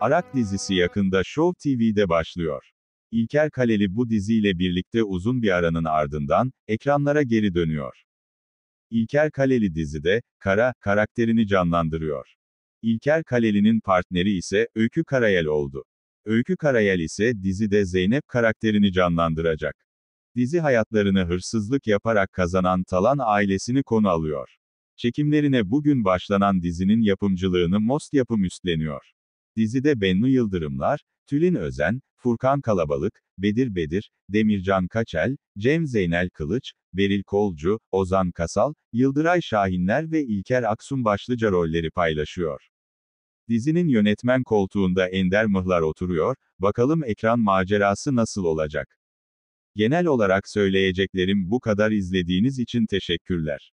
Arak dizisi yakında Show TV'de başlıyor. İlker Kaleli bu diziyle birlikte uzun bir aranın ardından, ekranlara geri dönüyor. İlker Kaleli dizide, Kara, karakterini canlandırıyor. İlker Kaleli'nin partneri ise Öykü Karayel oldu. Öykü Karayel ise dizide Zeynep karakterini canlandıracak. Dizi hayatlarını hırsızlık yaparak kazanan Talan ailesini konu alıyor. Çekimlerine bugün başlanan dizinin yapımcılığını Most Yapım üstleniyor. Dizide Bennu Yıldırımlar, Tülin Özen, Furkan Kalabalık, Bedir Bedir, Demircan Kaçel, Cem Zeynel Kılıç, Beril Kolcu, Ozan Kasal, Yıldıray Şahinler ve İlker Aksun başlıca rolleri paylaşıyor. Dizinin yönetmen koltuğunda Ender Mıhlar oturuyor, bakalım ekran macerası nasıl olacak? Genel olarak söyleyeceklerim bu kadar izlediğiniz için teşekkürler.